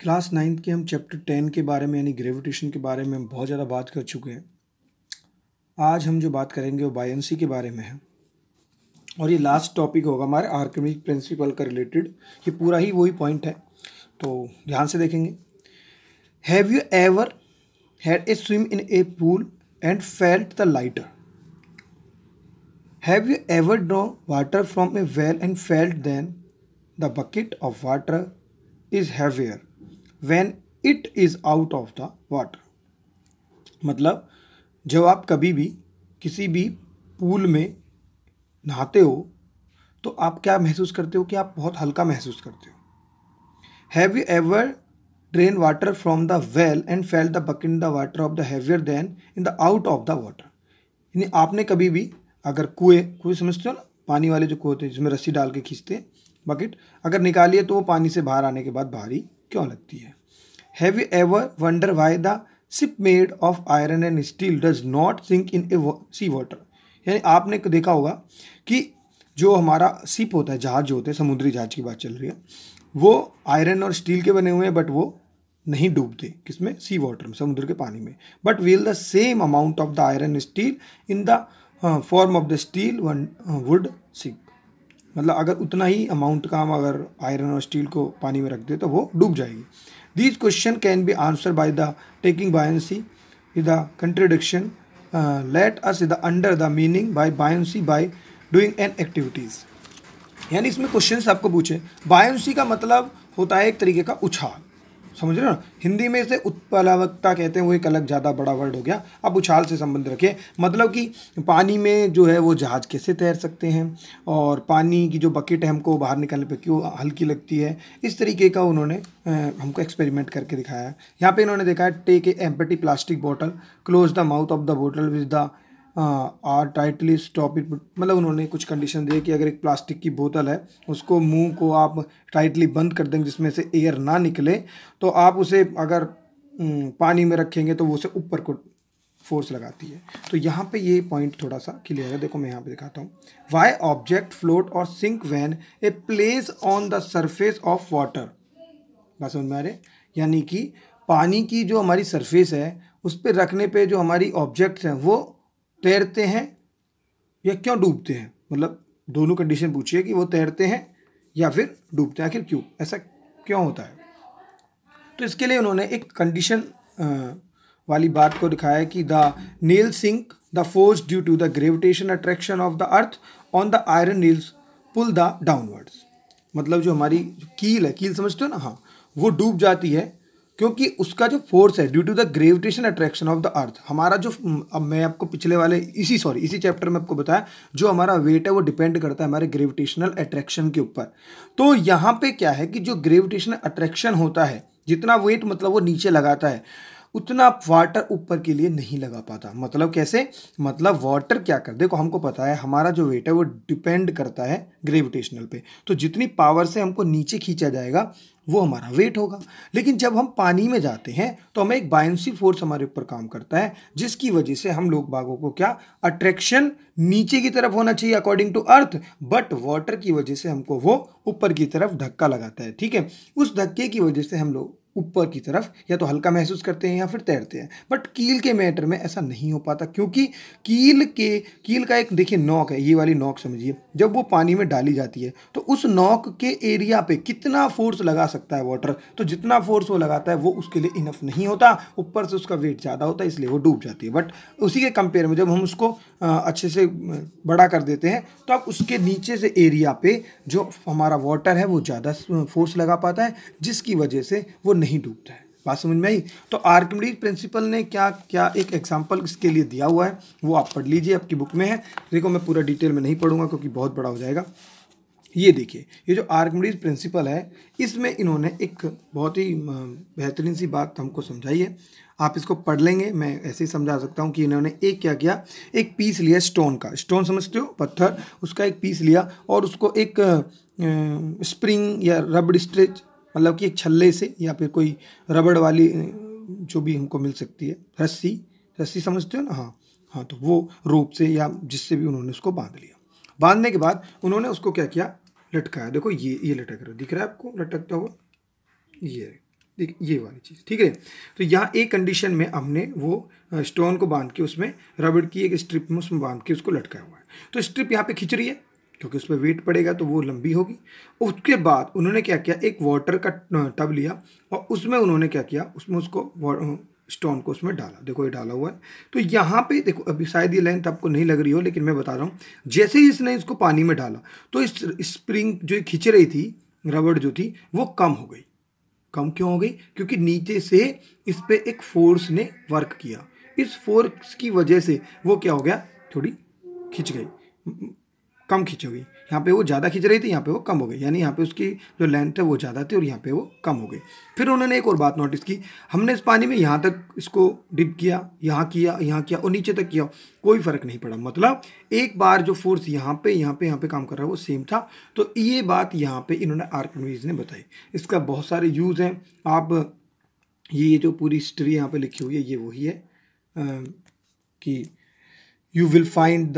class ninth के हम chapter ten के बारे में यानी ग्रेविटेशन के बारे में हम बहुत ज़्यादा बात कर चुके हैं आज हम जो बात करेंगे वो बायसी के बारे में है और ये लास्ट टॉपिक होगा हमारे आर्कमिक प्रिंसिपल का रिलेटेड ये पूरा ही वही पॉइंट है तो ध्यान से देखेंगे have you ever had a swim in a pool and felt the lighter have you ever draw water from a well and felt then the bucket of water is heavier when it is out of the water मतलब जब आप कभी भी किसी भी pool में नहाते हो तो आप क्या महसूस करते हो कि आप बहुत हल्का महसूस करते हो have you ever drain water from the well and fell the bucket in the water of the heavier then in the out of the water यानी आपने कभी भी अगर कुएँ कुएँ समझते हो ना पानी वाले जो कुएँ होते हैं जिसमें रस्सी डाल के खींचते हैं बकेट अगर निकालिए तो वो पानी से बाहर आने के बाद भारी क्यों लगती है have you ever wonder why the ship made of iron and steel does not sink in a sea water यानी आपने देखा होगा कि जो हमारा सिप होता है जहाज जो होते हैं समुद्री जहाज की बात चल रही है वो आयरन और स्टील के बने हुए हैं बट वो नहीं डूबते किसमें सी वाटर में समुद्र के पानी में but will the same amount of the iron steel in the form of the steel one wood ship मतलब अगर उतना ही अमाउंट का हम अगर आयरन और स्टील को पानी में रख दें तो वो डूब जाएगी these question can be answer by the taking by see the contradiction let us the under the meaning by by see by doing an activities यानी इसमें क्वेश्चन आपको पूछे बायसी का मतलब होता है एक तरीके का उछाल समझ रहे हो हिंदी में इसे उत्पलावकता कहते हैं वो एक अलग ज़्यादा बड़ा वर्ड हो गया अब उछाल से संबंध रखें मतलब कि पानी में जो है वो जहाज़ कैसे तैर सकते हैं और पानी की जो बकेट है हमको बाहर निकालने पर क्यों हल्की लगती है इस तरीके का उन्होंने हमको एक्सपेरिमेंट करके दिखाया है यहाँ पर इन्होंने देखा है take a empty plastic bottle close the mouth of the bottle with the are tightly stop it मतलब उन्होंने कुछ कंडीशन दिए कि अगर एक प्लास्टिक की बोतल है उसको मुंह को आप टाइटली बंद कर देंगे जिसमें से एयर ना निकले तो आप उसे अगर हम्म, पानी में रखेंगे तो वो उसे ऊपर को फोर्स लगाती है तो यहाँ पे ये पॉइंट थोड़ा सा क्लियर है देखो मैं यहाँ पे दिखाता हूँ वाई ऑब्जेक्ट फ्लोट और sink when a place on the surface of water बस समझ में यानी कि पानी की जो हमारी सरफेस है उस पर रखने पे जो हमारी ऑब्जेक्ट्स हैं वो तैरते हैं या क्यों डूबते हैं मतलब दोनों कंडीशन पूछिए कि वो तैरते हैं या फिर डूबते हैं आखिर क्यों ऐसा क्यों होता है तो इसके लिए उन्होंने एक कंडीशन वाली बात को दिखाया कि the nail sink the force due to the gravitation attraction of the earth on the iron nails pull the downwards मतलब जो हमारी जो कील है कील समझते हो ना हाँ वो डूब जाती है क्योंकि उसका जो फोर्स है due to the gravitation attraction of the earth हमारा जो अब मैं आपको पिछले वाले इसी सॉरी इसी चैप्टर में आपको बताया जो हमारा वेट है वो डिपेंड करता है हमारे ग्रेविटेशनल अट्रैक्शन के ऊपर तो यहाँ पे क्या है कि जो ग्रेविटेशनल अट्रैक्शन होता है जितना वेट मतलब वो नीचे लगाता है उतना वाटर ऊपर के लिए नहीं लगा पाता मतलब कैसे मतलब वाटर क्या कर देखो हमको पता है हमारा जो वेट है वो डिपेंड करता है ग्रेविटेशनल पे तो जितनी पावर से हमको नीचे खींचा जाएगा वो हमारा वेट होगा लेकिन जब हम पानी में जाते हैं तो हमें एक बायंसी फोर्स हमारे ऊपर काम करता है जिसकी वजह से हम लोग बाघों को क्या अट्रैक्शन नीचे की तरफ होना चाहिए according to earth but water की वजह से हमको वो ऊपर की तरफ धक्का लगाता है ठीक है उस धक्के की वजह से हम लोग ऊपर की तरफ या तो हल्का महसूस करते हैं या फिर तैरते हैं बट कील के मैटर में ऐसा नहीं हो पाता क्योंकि कील के कील का एक देखिए नॉक है ये वाली नॉक समझिए जब वो पानी में डाली जाती है तो उस नॉक के एरिया पे कितना फोर्स लगा सकता है वाटर तो जितना फोर्स वो लगाता है वो उसके लिए इनफ नहीं होता ऊपर से उसका वेट ज़्यादा होता है इसलिए वो डूब जाती है बट उसी के कंपेयर में जब हम उसको अच्छे से बड़ा कर देते हैं तो अब उसके नीचे से एरिया पे जो हमारा वाटर है वो ज़्यादा फोर्स लगा पाता है जिसकी वजह से वो नहीं डूबता है बात समझ में आई तो आर्कमिडीज प्रिंसिपल ने क्या क्या एक एग्जाम्पल इसके लिए दिया हुआ है वो आप पढ़ लीजिए आपकी बुक में है देखो मैं पूरा डिटेल में नहीं पढ़ूंगा क्योंकि बहुत बड़ा हो जाएगा ये देखिए ये जो आर्कमिडीज प्रिंसिपल है इसमें इन्होंने एक बहुत ही बेहतरीन सी बात हमको समझाई है आप इसको पढ़ लेंगे मैं ऐसे ही समझा सकता हूँ कि इन्होंने एक क्या किया एक पीस लिया स्टोन का स्टोन समझते हो पत्थर उसका एक पीस लिया और उसको एक स्प्रिंग या रबड़ स्ट्रेच मतलब कि एक छल्ले से या फिर कोई रबड़ वाली जो भी हमको मिल सकती है रस्सी रस्सी समझते हो ना हाँ हाँ तो वो रूप से या जिससे भी उन्होंने उसको बांध लिया बांधने के बाद उन्होंने उसको क्या किया लटकाया देखो ये ये लटक रहा दिख रहा है आपको लटकता हुआ ये देख ये वाली चीज़ ठीक है तो यहाँ एक कंडीशन में हमने वो स्टोन को बांध के उसमें रबड़ की एक स्ट्रिप में उसमें बांध के उसको लटकाया हुआ है तो स्ट्रिप यहाँ पे खिंच रही है क्योंकि उस पर वेट पड़ेगा तो वो लंबी होगी उसके बाद उन्होंने क्या किया एक वाटर का टब लिया और उसमें उन्होंने क्या किया उसमें उसको स्टोन को उसमें डाला देखो ये डाला हुआ है तो यहाँ पे देखो अभी शायद ये लेंथ आपको नहीं लग रही हो लेकिन मैं बता रहा हूँ जैसे ही इसने इसको पानी में डाला तो इस स्प्रिंग जो खिंच रही थी रबड़ जो थी वो कम हो गई कम क्यों हो गई क्योंकि नीचे से इस पर एक फोर्स ने वर्क किया इस फोर्स की वजह से वो क्या हो गया थोड़ी खिंच गई कम खींची हुई यहाँ पे वो ज़्यादा खींच रही थी यहाँ पे वो कम हो गई यानी यहाँ पे उसकी जो लेंथ है वो ज़्यादा थी और यहाँ पे वो कम हो गई फिर उन्होंने एक और बात नोटिस की हमने इस पानी में यहाँ तक इसको डिप किया यहाँ किया यहाँ किया और नीचे तक किया कोई फ़र्क नहीं पड़ा मतलब एक बार जो फोर्स यहाँ पे यहाँ पे यहाँ पे काम कर रहा है वो सेम था तो ये बात यहाँ पे इन्होंने आर्कनवीज ने बताई इसका बहुत सारे यूज़ हैं आप ये जो पूरी हिस्ट्री यहाँ पर लिखी हुई है ये वही है कि यू विल फाइंड द